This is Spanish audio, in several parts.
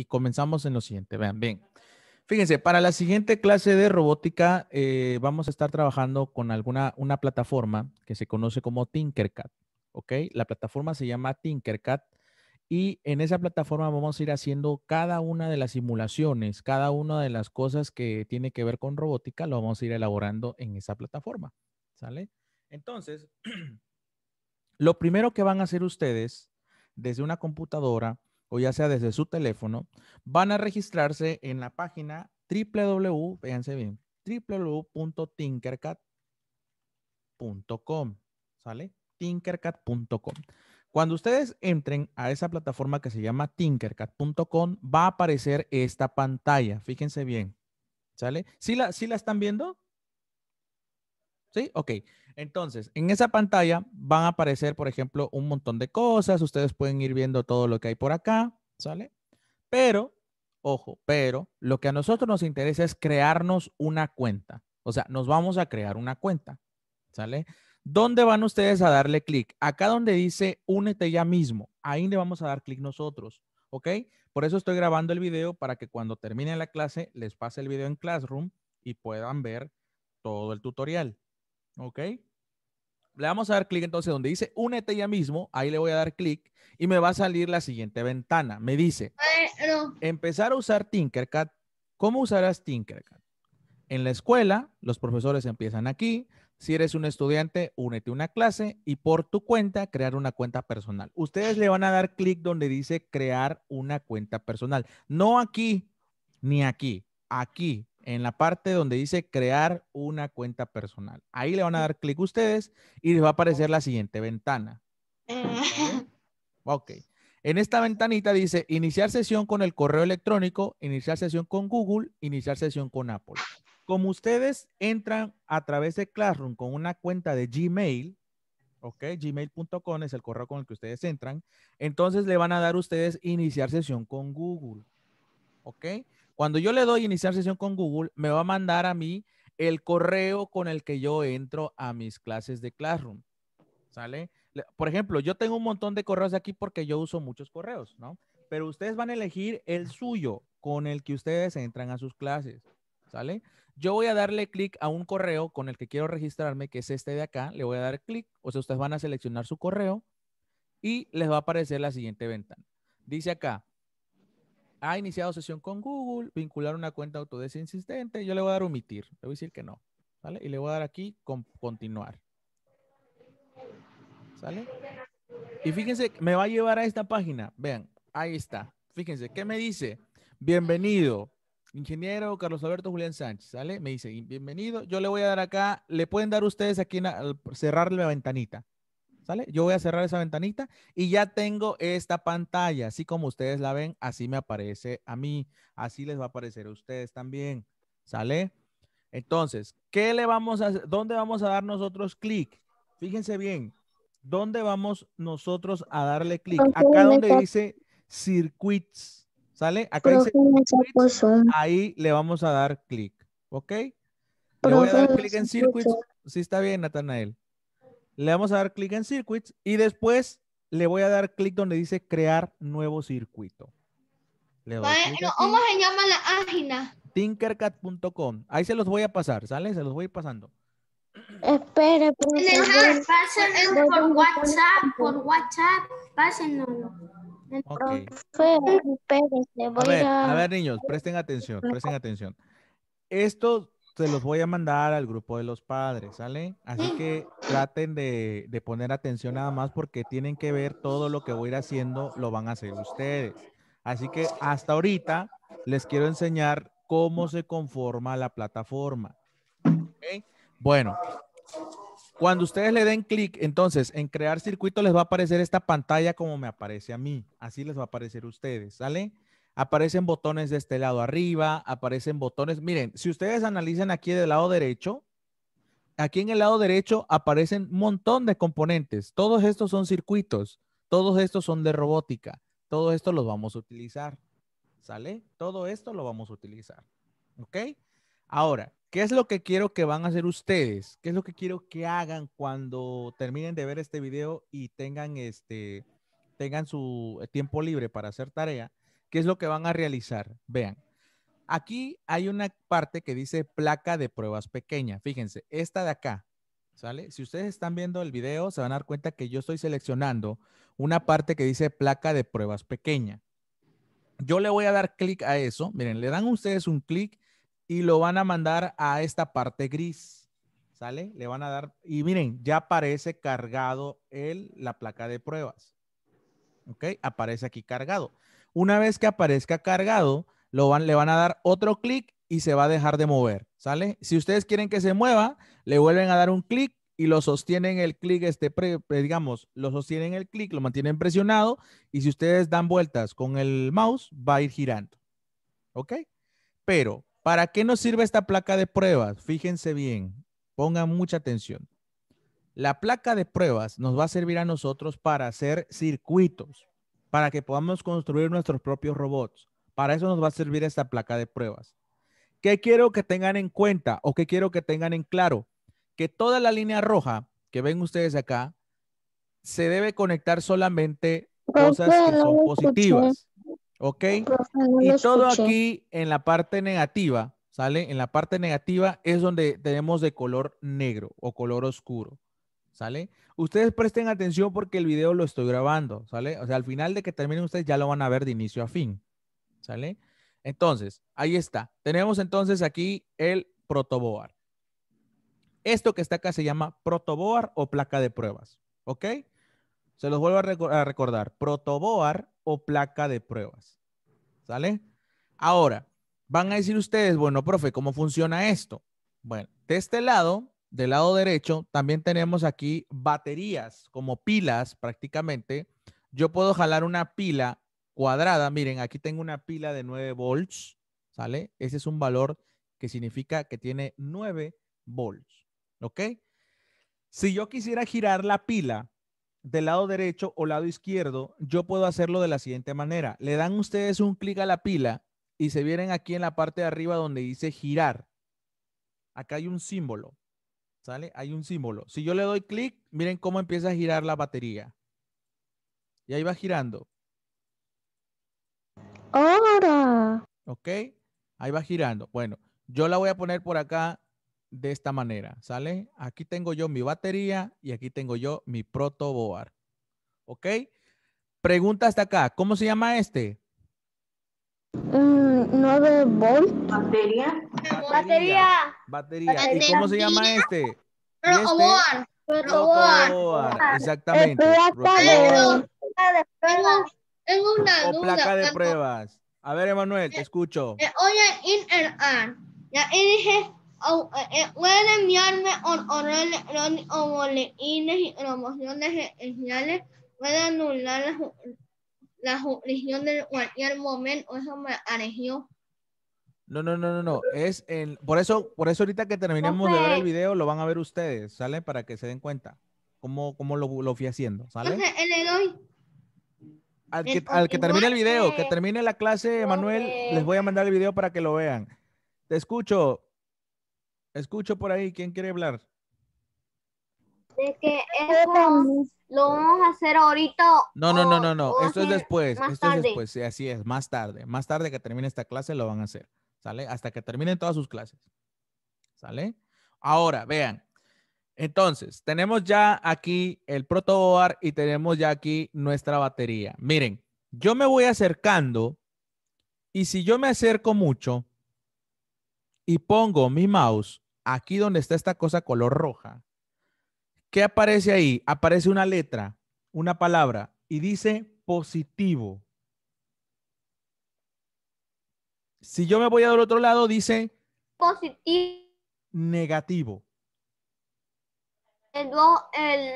y comenzamos en lo siguiente. Vean, bien. Fíjense, para la siguiente clase de robótica eh, vamos a estar trabajando con alguna una plataforma que se conoce como Tinkercad, ¿ok? La plataforma se llama Tinkercad y en esa plataforma vamos a ir haciendo cada una de las simulaciones, cada una de las cosas que tiene que ver con robótica, lo vamos a ir elaborando en esa plataforma, ¿sale? Entonces, lo primero que van a hacer ustedes desde una computadora o ya sea desde su teléfono, van a registrarse en la página www, bien, www.tinkercat.com, ¿sale? Tinkercat.com. Cuando ustedes entren a esa plataforma que se llama tinkercat.com, va a aparecer esta pantalla. Fíjense bien. ¿Sale? ¿Sí la, ¿Sí la están viendo? ¿Sí? Ok. Entonces, en esa pantalla van a aparecer, por ejemplo, un montón de cosas. Ustedes pueden ir viendo todo lo que hay por acá, ¿sale? Pero, ojo, pero lo que a nosotros nos interesa es crearnos una cuenta. O sea, nos vamos a crear una cuenta, ¿sale? ¿Dónde van ustedes a darle clic? Acá donde dice únete ya mismo. Ahí le vamos a dar clic nosotros, ¿ok? Por eso estoy grabando el video para que cuando termine la clase les pase el video en Classroom y puedan ver todo el tutorial, ¿Ok? Le vamos a dar clic entonces donde dice únete ya mismo. Ahí le voy a dar clic y me va a salir la siguiente ventana. Me dice, empezar a usar Tinkercad. ¿Cómo usarás Tinkercad? En la escuela, los profesores empiezan aquí. Si eres un estudiante, únete a una clase y por tu cuenta crear una cuenta personal. Ustedes le van a dar clic donde dice crear una cuenta personal. No aquí ni aquí, aquí en la parte donde dice crear una cuenta personal. Ahí le van a dar clic ustedes y les va a aparecer la siguiente ventana. Ok. En esta ventanita dice iniciar sesión con el correo electrónico, iniciar sesión con Google, iniciar sesión con Apple. Como ustedes entran a través de Classroom con una cuenta de Gmail, ok, gmail.com es el correo con el que ustedes entran, entonces le van a dar ustedes iniciar sesión con Google. ¿ok? Cuando yo le doy iniciar sesión con Google, me va a mandar a mí el correo con el que yo entro a mis clases de Classroom. ¿Sale? Por ejemplo, yo tengo un montón de correos aquí porque yo uso muchos correos, ¿no? Pero ustedes van a elegir el suyo con el que ustedes entran a sus clases. ¿Sale? Yo voy a darle clic a un correo con el que quiero registrarme, que es este de acá. Le voy a dar clic, o sea, ustedes van a seleccionar su correo y les va a aparecer la siguiente ventana. Dice acá, ha iniciado sesión con Google, vincular una cuenta Autodesk insistente. Yo le voy a dar omitir, le voy a decir que no, vale, Y le voy a dar aquí continuar. ¿Sale? Y fíjense, me va a llevar a esta página. Vean, ahí está. Fíjense, ¿qué me dice? Bienvenido, ingeniero Carlos Alberto Julián Sánchez, ¿sale? Me dice, bienvenido. Yo le voy a dar acá, le pueden dar ustedes aquí, cerrar la ventanita. ¿Sale? Yo voy a cerrar esa ventanita y ya tengo esta pantalla. Así como ustedes la ven, así me aparece a mí. Así les va a aparecer a ustedes también. ¿Sale? Entonces, ¿qué le vamos a hacer? ¿Dónde vamos a dar nosotros clic? Fíjense bien. ¿Dónde vamos nosotros a darle clic? Acá donde dice circuits. ¿Sale? Acá dice Ahí le vamos a dar clic. ¿Ok? Le voy a dar clic en circuits. Sí está bien, Natanael le vamos a dar clic en circuits y después le voy a dar clic donde dice crear nuevo circuito. ¿Cómo se llama la página? Tinkercad.com Ahí se los voy a pasar, ¿sale? Se los voy a ir pasando. Espere, pásenlo por, WhatsApp, por WhatsApp, pásenlo. Okay. a, ver, a ver, niños, presten atención, presten atención. Esto los voy a mandar al grupo de los padres, ¿sale? Así que traten de, poner atención nada más porque tienen que ver todo lo que voy a ir haciendo, lo van a hacer ustedes. Así que hasta ahorita les quiero enseñar cómo se conforma la plataforma. Bueno, cuando ustedes le den clic, entonces en crear circuito les va a aparecer esta pantalla como me aparece a mí. Así les va a aparecer a ustedes, ¿sale? aparecen botones de este lado arriba, aparecen botones. Miren, si ustedes analizan aquí del lado derecho, aquí en el lado derecho aparecen un montón de componentes. Todos estos son circuitos, todos estos son de robótica, todo esto los vamos a utilizar. ¿Sale? Todo esto lo vamos a utilizar. ¿Ok? Ahora, ¿qué es lo que quiero que van a hacer ustedes? ¿Qué es lo que quiero que hagan cuando terminen de ver este video y tengan este tengan su tiempo libre para hacer tarea? ¿Qué es lo que van a realizar? Vean, aquí hay una parte que dice placa de pruebas pequeña. Fíjense, esta de acá, ¿sale? Si ustedes están viendo el video, se van a dar cuenta que yo estoy seleccionando una parte que dice placa de pruebas pequeña. Yo le voy a dar clic a eso. Miren, le dan ustedes un clic y lo van a mandar a esta parte gris. ¿Sale? Le van a dar, y miren, ya aparece cargado el, la placa de pruebas. ¿Ok? Aparece aquí cargado. Una vez que aparezca cargado, lo van, le van a dar otro clic y se va a dejar de mover, ¿sale? Si ustedes quieren que se mueva, le vuelven a dar un clic y lo sostienen el clic, este, eh, digamos, lo sostienen el clic, lo mantienen presionado y si ustedes dan vueltas con el mouse, va a ir girando, ¿ok? Pero, ¿para qué nos sirve esta placa de pruebas? Fíjense bien, pongan mucha atención. La placa de pruebas nos va a servir a nosotros para hacer circuitos para que podamos construir nuestros propios robots. Para eso nos va a servir esta placa de pruebas. ¿Qué quiero que tengan en cuenta o qué quiero que tengan en claro? Que toda la línea roja que ven ustedes acá se debe conectar solamente cosas que son positivas. ¿Ok? Y todo aquí en la parte negativa, ¿sale? En la parte negativa es donde tenemos de color negro o color oscuro. ¿sale? Ustedes presten atención porque el video lo estoy grabando, ¿sale? O sea, al final de que terminen ustedes ya lo van a ver de inicio a fin, ¿sale? Entonces, ahí está. Tenemos entonces aquí el protoboar. Esto que está acá se llama protoboar o placa de pruebas, ¿ok? Se los vuelvo a, recordar, protoboar o placa de pruebas, ¿sale? Ahora, van a decir ustedes, bueno, profe, ¿cómo funciona esto? Bueno, de este lado del lado derecho, también tenemos aquí baterías como pilas prácticamente. Yo puedo jalar una pila cuadrada. Miren, aquí tengo una pila de 9 volts, ¿sale? Ese es un valor que significa que tiene 9 volts, ¿ok? Si yo quisiera girar la pila del lado derecho o lado izquierdo, yo puedo hacerlo de la siguiente manera. Le dan ustedes un clic a la pila y se vienen aquí en la parte de arriba donde dice girar. Acá hay un símbolo. ¿Sale? Hay un símbolo. Si yo le doy clic, miren cómo empieza a girar la batería. Y ahí va girando. Ahora. Ok, ahí va girando. Bueno, yo la voy a poner por acá de esta manera, ¿sale? Aquí tengo yo mi batería y aquí tengo yo mi protoboard. ¿Ok? Pregunta hasta acá. ¿Cómo se llama este? 9 mm, volt. Batería. Batería. Batería. ¿Y cómo se llama este? Rotoboar. Rotoboar. Este? Exactamente. Tengo, una duda. placa de pruebas. A ver, Emanuel, te eh, escucho. Eh, oye, in and an. Ya dije, pueden oh, eh, enviarme correo electrónico boletines y promociones especiales. Pueden anular la, jurisdicción en cualquier momento. Eso me alejó. No, no, no, no, no. Es por eso, por eso ahorita que terminemos de ver el video, lo van a ver ustedes, ¿sale? Para que se den cuenta cómo, cómo lo, fui haciendo, ¿sale? Al que, termine el video, que termine la clase, Manuel, les voy a mandar el video para que lo vean. Te escucho. Escucho por ahí, ¿quién quiere hablar? De que esto lo vamos a hacer ahorita. No, no, no, no, no. Esto es después. Esto es después. Sí, así es, más tarde. Más tarde que termine esta clase lo van a hacer. ¿sale? Hasta que terminen todas sus clases, ¿sale? Ahora, vean, entonces, tenemos ya aquí el protoboard y tenemos ya aquí nuestra batería. Miren, yo me voy acercando y si yo me acerco mucho y pongo mi mouse aquí donde está esta cosa color roja, ¿qué aparece ahí? Aparece una letra, una palabra y dice positivo. Si yo me voy al otro lado, dice positivo. Negativo. El,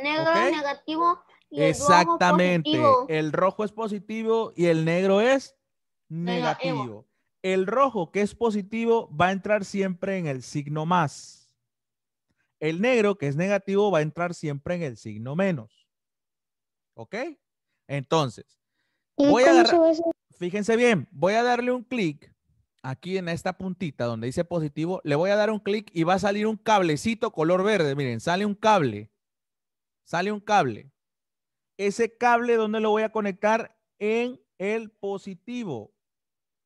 negro es negativo. Exactamente. El rojo, es positivo y el negro es negativo. El rojo que es positivo va a entrar siempre en el signo más. El negro que es negativo va a entrar siempre en el signo menos. ¿Ok? Entonces, voy a fíjense bien, voy a darle un clic aquí en esta puntita donde dice positivo, le voy a dar un clic y va a salir un cablecito color verde. Miren, sale un cable. Sale un cable. Ese cable, ¿dónde lo voy a conectar? En el positivo,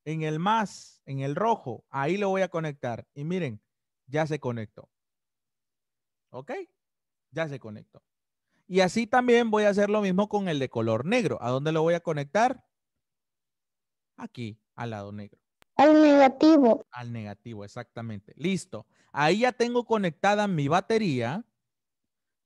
en el más, en el rojo. Ahí lo voy a conectar. Y miren, ya se conectó. ¿Ok? Ya se conectó. Y así también voy a hacer lo mismo con el de color negro. ¿A dónde lo voy a conectar? Aquí, al lado negro. Al negativo. Al negativo, exactamente. Listo. Ahí ya tengo conectada mi batería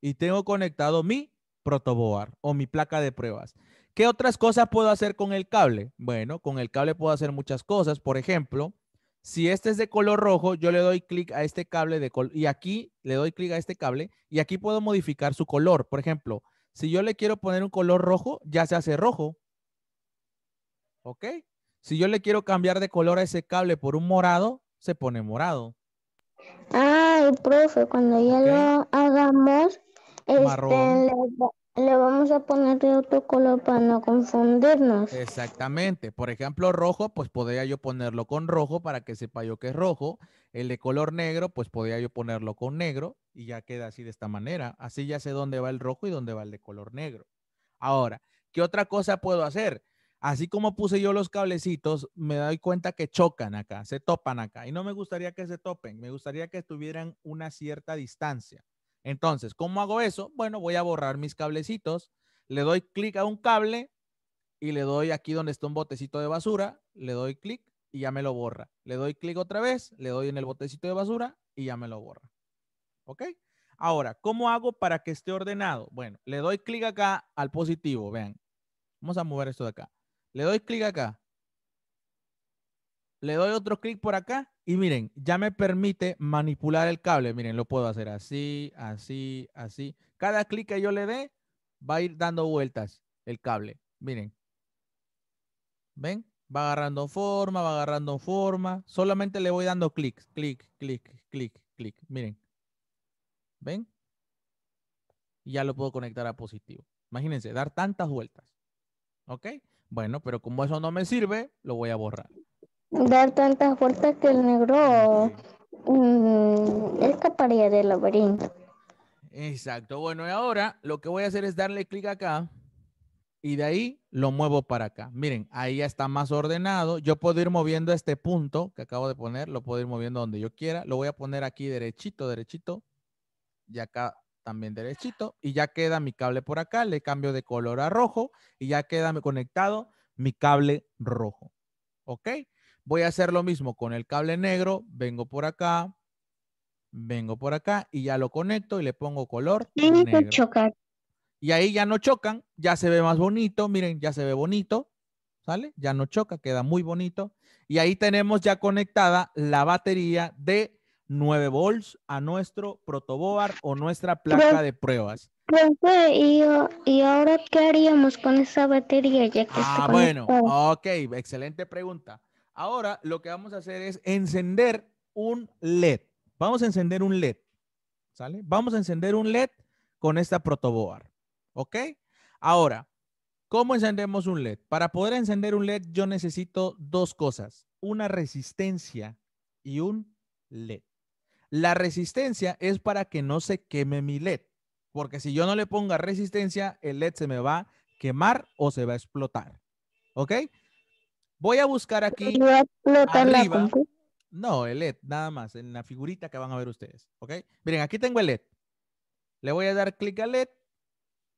y tengo conectado mi protoboard o mi placa de pruebas. ¿Qué otras cosas puedo hacer con el cable? Bueno, con el cable puedo hacer muchas cosas. Por ejemplo, si este es de color rojo, yo le doy clic a este cable de color y aquí le doy clic a este cable y aquí puedo modificar su color. Por ejemplo, si yo le quiero poner un color rojo, ya se hace rojo. ¿Ok? Si yo le quiero cambiar de color a ese cable por un morado, se pone morado. Ay, ah, profe, cuando ya lo hagamos, este, le, vamos a poner de otro color para no confundirnos. Exactamente. Por ejemplo, rojo, pues podría yo ponerlo con rojo para que sepa yo que es rojo. El de color negro, pues podría yo ponerlo con negro y ya queda así de esta manera. Así ya sé dónde va el rojo y dónde va el de color negro. Ahora, ¿qué otra cosa puedo hacer? así como puse yo los cablecitos, me doy cuenta que chocan acá, se topan acá. Y no me gustaría que se topen, me gustaría que estuvieran una cierta distancia. Entonces, ¿cómo hago eso? Bueno, voy a borrar mis cablecitos, le doy clic a un cable y le doy aquí donde está un botecito de basura, le doy clic y ya me lo borra. Le doy clic otra vez, le doy en el botecito de basura y ya me lo borra. ¿Ok? Ahora, ¿cómo hago para que esté ordenado? Bueno, le doy clic acá al positivo, vean. Vamos a mover esto de acá. Le doy clic acá. Le doy otro clic por acá y miren, ya me permite manipular el cable. Miren, lo puedo hacer así, así, así. Cada clic que yo le dé va a ir dando vueltas el cable. Miren. ¿Ven? Va agarrando forma, va agarrando forma. Solamente le voy dando clic, clic, clic, clic, clic. Miren. ¿Ven? Y ya lo puedo conectar a positivo. Imagínense, dar tantas vueltas. ¿Ok? Bueno, pero como eso no me sirve, lo voy a borrar. Dar tantas vueltas que el negro mm, escaparía del laberinto. Exacto. Bueno, y ahora lo que voy a hacer es darle clic acá y de ahí lo muevo para acá. Miren, ahí ya está más ordenado. Yo puedo ir moviendo este punto que acabo de poner, lo puedo ir moviendo donde yo quiera. Lo voy a poner aquí derechito, derechito. Y acá también derechito y ya queda mi cable por acá, le cambio de color a rojo y ya queda conectado mi cable rojo. ¿Ok? Voy a hacer lo mismo con el cable negro, vengo por acá, vengo por acá y ya lo conecto y le pongo color negro. Y ahí ya no chocan, ya se ve más bonito, miren, ya se ve bonito, ¿sale? Ya no choca, queda muy bonito. Y ahí tenemos ya conectada la batería de 9 volts a nuestro protoboard o nuestra placa de pruebas. ¿y, ahora qué haríamos con esa batería Ah, bueno, ok, excelente pregunta. Ahora lo que vamos a hacer es encender un LED. Vamos a encender un LED, ¿sale? Vamos a encender un LED con esta protoboard, ¿ok? Ahora, ¿cómo encendemos un LED? Para poder encender un LED yo necesito dos cosas, una resistencia y un LED. La resistencia es para que no se queme mi LED, porque si yo no le ponga resistencia, el LED se me va a quemar o se va a explotar. ¿Ok? Voy a buscar aquí no, el LED, nada más, en la figurita que van a ver ustedes. ¿Ok? Miren, aquí tengo el LED. Le voy a dar clic al LED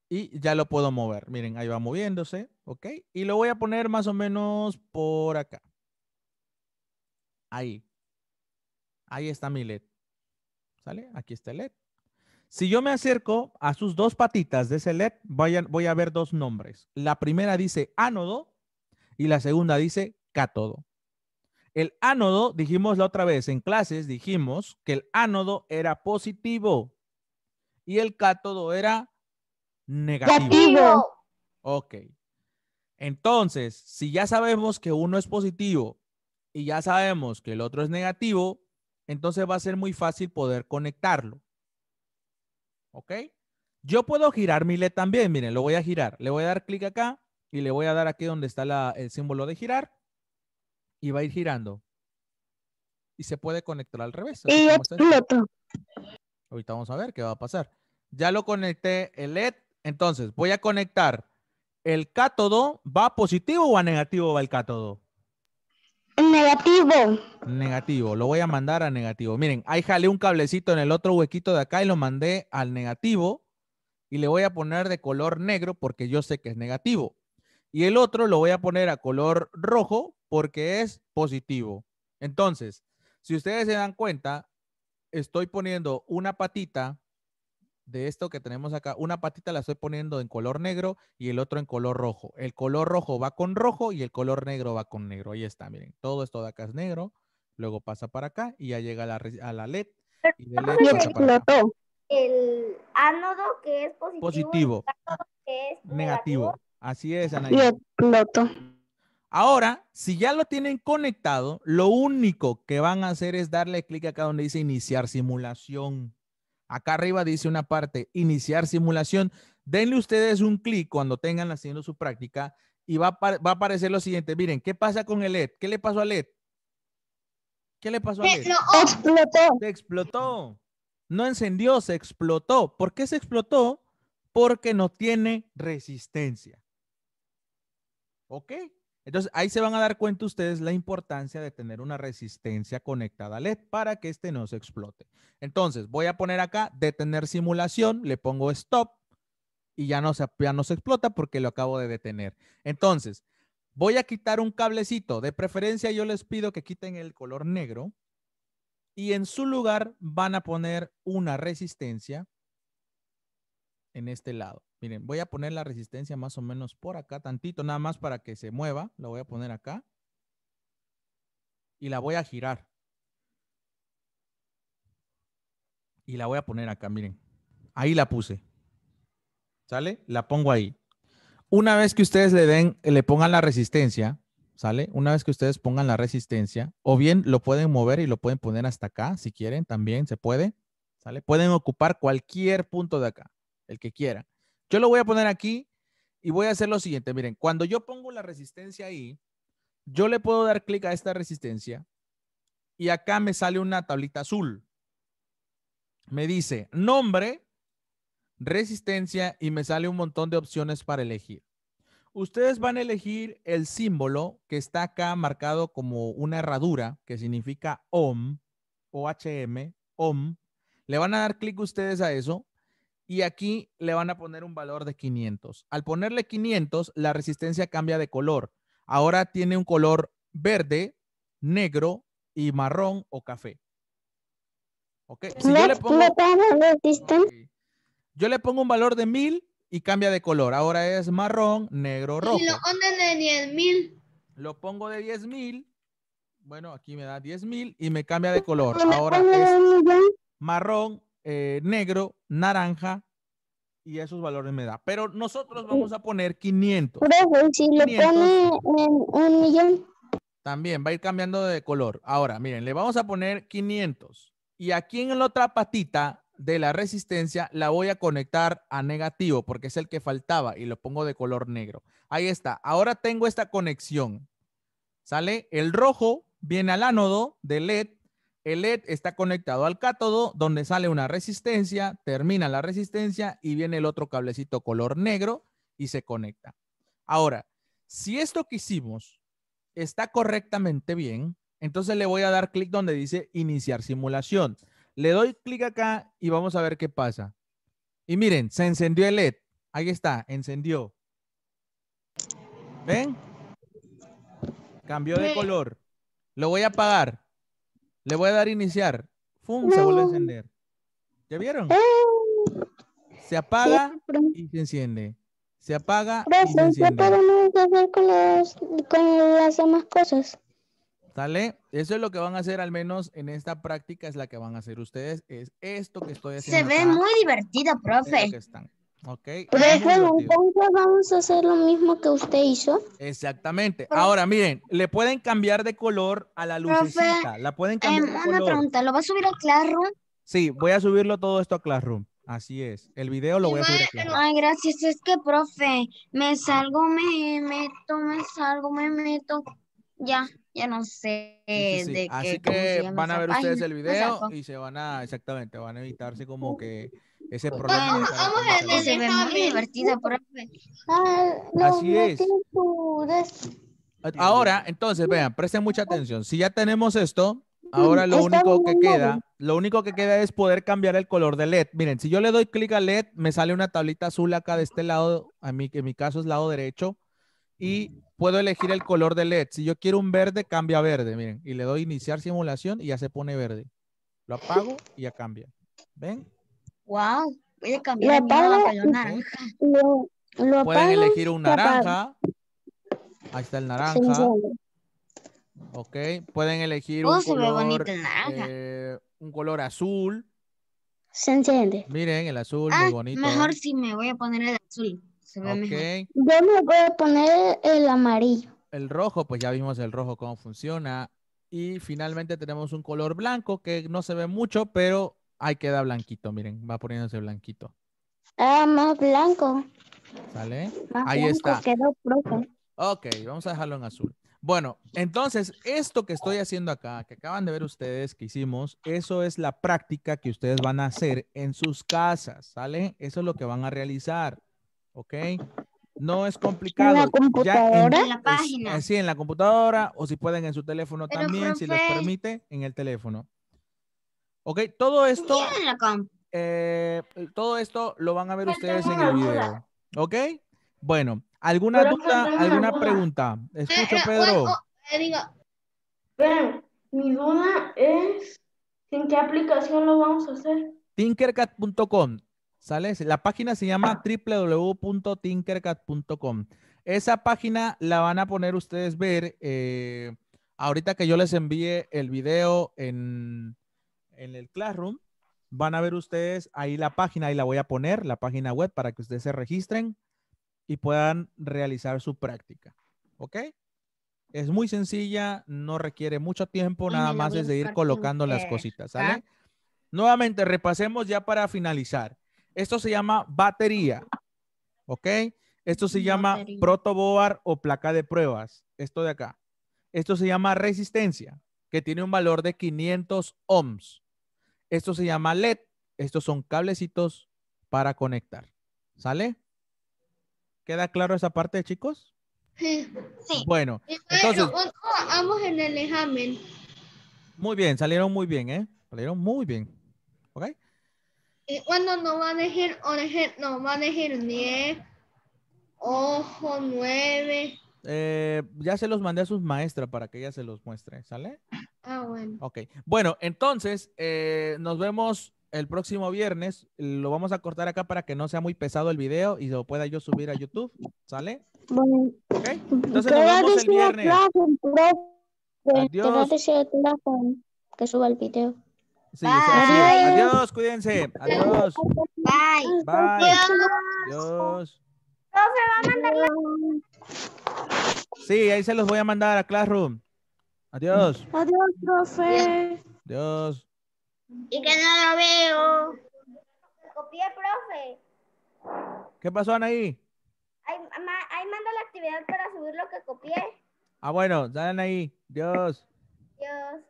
y ya lo puedo mover. Miren, ahí va moviéndose, ¿ok? Y lo voy a poner más o menos por acá. Ahí. Ahí está mi LED. ¿Sale? Aquí está el LED. Si yo me acerco a sus dos patitas de ese LED, voy a, voy a ver dos nombres. La primera dice ánodo y la segunda dice cátodo. El ánodo, dijimos la otra vez en clases, dijimos que el ánodo era positivo y el cátodo era negativo. negativo. Ok. Entonces, si ya sabemos que uno es positivo y ya sabemos que el otro es negativo, entonces va a ser muy fácil poder conectarlo. ¿Ok? Yo puedo girar mi LED también, miren, lo voy a girar. Le voy a dar clic acá y le voy a dar aquí donde está el símbolo de girar y va a ir girando. Y se puede conectar al revés. Ahorita vamos a ver qué va a pasar. Ya lo conecté el LED, entonces voy a conectar el cátodo, ¿va positivo o a negativo va el cátodo? Negativo. Negativo, lo voy a mandar a negativo. Miren, ahí jalé un cablecito en el otro huequito de acá y lo mandé al negativo y le voy a poner de color negro porque yo sé que es negativo. Y el otro lo voy a poner a color rojo porque es positivo. Entonces, si ustedes se dan cuenta, estoy poniendo una patita de esto que tenemos acá, una patita la estoy poniendo en color negro y el otro en color rojo. El color rojo va con rojo y el color negro va con negro. Ahí está, miren, todo esto de acá es negro, luego pasa para acá y ya llega a la, a LED. Y El ánodo que es positivo. Positivo. negativo. Así es, Ana. Y Ahora, si ya lo tienen conectado, lo único que van a hacer es darle clic acá donde dice iniciar simulación. Acá arriba dice una parte, iniciar simulación. Denle ustedes un clic cuando tengan haciendo su práctica y va a, aparecer lo siguiente. Miren, ¿qué pasa con el LED? ¿Qué le pasó al LED? ¿Qué le pasó al LED? Explotó. Se explotó. No encendió, se explotó. ¿Por qué se explotó? Porque no tiene resistencia. ¿Ok? Entonces, ahí se van a dar cuenta ustedes la importancia de tener una resistencia conectada a LED para que este no se explote. Entonces, voy a poner acá detener simulación, le pongo stop y ya no se, ya no se explota porque lo acabo de detener. Entonces, voy a quitar un cablecito. De preferencia, yo les pido que quiten el color negro y en su lugar van a poner una resistencia en este lado. Miren, voy a poner la resistencia más o menos por acá, tantito, nada más para que se mueva. La voy a poner acá. Y la voy a girar. Y la voy a poner acá, miren. Ahí la puse. ¿Sale? La pongo ahí. Una vez que ustedes le den, le pongan la resistencia, ¿sale? Una vez que ustedes pongan la resistencia, o bien lo pueden mover y lo pueden poner hasta acá, si quieren, también se puede, ¿sale? Pueden ocupar cualquier punto de acá, el que quieran. Yo lo voy a poner aquí y voy a hacer lo siguiente. Miren, cuando yo pongo la resistencia ahí, yo le puedo dar clic a esta resistencia y acá me sale una tablita azul. Me dice nombre, resistencia y me sale un montón de opciones para elegir. Ustedes van a elegir el símbolo que está acá marcado como una herradura que significa OM, OHM, OM. Le van a dar clic ustedes a eso y aquí le van a poner un valor de 500. Al ponerle 500, la resistencia cambia de color. Ahora tiene un color verde, negro y marrón o café. ¿Ok? Si yo, le pongo, yo le pongo un valor de 1000 y cambia de color. Ahora es marrón, negro, rojo. Y lo pongo de 10,000. Lo pongo de 10,000. Bueno, aquí me da 10,000 y me cambia de color. Ahora es marrón, eh, negro, naranja y esos valores me da. Pero nosotros vamos a poner 500. si le pone un millón. También va a ir cambiando de color. Ahora, miren, le vamos a poner 500. Y aquí en la otra patita de la resistencia la voy a conectar a negativo porque es el que faltaba y lo pongo de color negro. Ahí está. Ahora tengo esta conexión. ¿Sale? El rojo viene al ánodo de LED el LED está conectado al cátodo, donde sale una resistencia, termina la resistencia y viene el otro cablecito color negro y se conecta. Ahora, si esto que hicimos está correctamente bien, entonces le voy a dar clic donde dice iniciar simulación. Le doy clic acá y vamos a ver qué pasa. Y miren, se encendió el LED. Ahí está, encendió. ¿Ven? Cambió de color. Lo voy a apagar. Le voy a dar iniciar. ¡Fum! Se vuelve a encender. ¿Ya vieron? Ah. Se apaga y se enciende. Se apaga y se enciende. con, con las demás cosas. ¿Sale? Eso es lo que van a hacer, al menos en esta práctica es la que van a hacer ustedes. Es esto que estoy haciendo. Se ve muy divertido, profe. Ok. vamos a hacer lo mismo que usted hizo. Exactamente. Ahora, miren, le pueden cambiar de color a la lucecita. la pueden em, cambiar una pregunta, ¿lo va a subir a Classroom? Sí, voy a subirlo todo esto a Classroom. Así es. El video lo voy a subir Ay, gracias. Es que, profe, me salgo, me meto, me salgo, me meto. Ya ya no sé de qué... de Así que, van a ver ustedes el video y se van a, exactamente, van a evitarse como que ese pues problema. Vamos, a se muy profe. Pues, Así es. Ahora, entonces, vean, presten mucha atención. Si ya tenemos esto, ahora lo único que queda, lo único que queda es poder cambiar el color de LED. Miren, si yo le doy clic a LED, me sale una tablita azul acá de este lado, a mí, en mi caso es lado derecho, y puedo elegir el color de LED. Si yo quiero un verde, cambia a verde, miren. Y le doy iniciar simulación y ya se pone verde. Lo apago y ya cambia. ¿Ven? Wow, voy a cambiar lo apago, naranja. Pueden elegir un naranja. Ahí está el naranja. Ok, pueden elegir oh, un color, eh, un color azul. Se enciende. Miren, el azul, muy bonito. Mejor si me voy a poner el azul. Yo me voy a poner el amarillo. El rojo, pues ya vimos el rojo cómo funciona. Y finalmente tenemos un color blanco que no se ve mucho, pero ahí queda blanquito. Miren, va poniéndose blanquito. Ah, más blanco. ¿Sale? ahí está. Quedó profe. Ok, vamos a dejarlo en azul. Bueno, entonces, esto que estoy haciendo acá, que acaban de ver ustedes que hicimos, eso es la práctica que ustedes van a hacer en sus casas, ¿sale? Eso es lo que van a realizar. ¿ok? No es complicado. ¿En la computadora? en, la eh, sí, en la computadora o si pueden en su teléfono también, si les permite, en el teléfono. ¿Ok? Todo esto... Eh, todo esto lo van a ver ustedes en el video. ¿Ok? Bueno, ¿alguna duda, alguna pregunta? Escucho, Pedro. Oh, eh, mi duda es, ¿en qué aplicación lo vamos a hacer? Tinkercad.com ¿Sale? La página se llama ah. www.tinkercad.com Esa página la van a poner ustedes ver eh, ahorita que yo les envíe el video en, en el Classroom. Van a ver ustedes ahí la página, y la voy a poner, la página web para que ustedes se registren y puedan realizar su práctica. ¿Ok? Es muy sencilla, no requiere mucho tiempo, nada más es de ir colocando las cositas, ¿sale? Nuevamente, repasemos ya para finalizar. Esto se llama batería. ¿Ok? Esto se llama protoboard o placa de pruebas. Esto de acá. Esto se llama resistencia, que tiene un valor de 500 ohms. Esto se llama LED. Estos son cablecitos para conectar. ¿Sale? ¿Queda claro esa parte, chicos? Sí. Bueno, entonces... Vamos en el examen. Muy bien, salieron muy bien, ¿eh? Salieron muy bien bueno eh, no va a decir, no va a decir 10, ojo, 9. Eh, ya se los mandé a sus maestras para que ella se los muestre, ¿sale? Ah, bueno. Ok. Bueno, entonces eh, nos vemos el próximo viernes. Lo vamos a cortar acá para que no sea muy pesado el video y lo pueda yo subir a YouTube, ¿sale? Bueno. Ok. Entonces nos vemos el viernes. Que suba el video. Sí, Adiós, cuídense. Adiós. Bye. Adiós. No, va a mandar la... Sí, ahí se los voy a mandar a Classroom. Adiós. Adiós, profe. Adiós. Y que no lo veo. copié, profe. ¿Qué pasó, Anaí? Ahí, ahí manda la actividad para subir lo que copié. Ah, bueno, dale ahí. Adiós. Adiós.